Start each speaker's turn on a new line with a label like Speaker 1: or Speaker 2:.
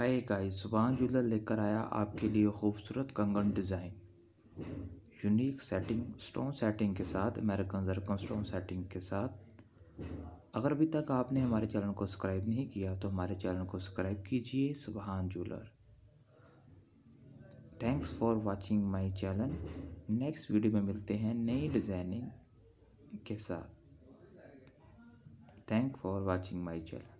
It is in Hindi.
Speaker 1: हाय गाइस सुबहान ज्वेलर लेकर आया आपके लिए खूबसूरत कंगन design unique setting stone setting के साथ अमेरिकन जरकन स्टोन सेटिंग के साथ अगर अभी तक आपने हमारे चैनल को सब्सक्राइब नहीं किया तो हमारे चैनल को सब्सक्राइब कीजिए Subhan jeweller thanks for watching my channel next video में मिलते हैं नई डिज़ाइनिंग के साथ thank for watching my channel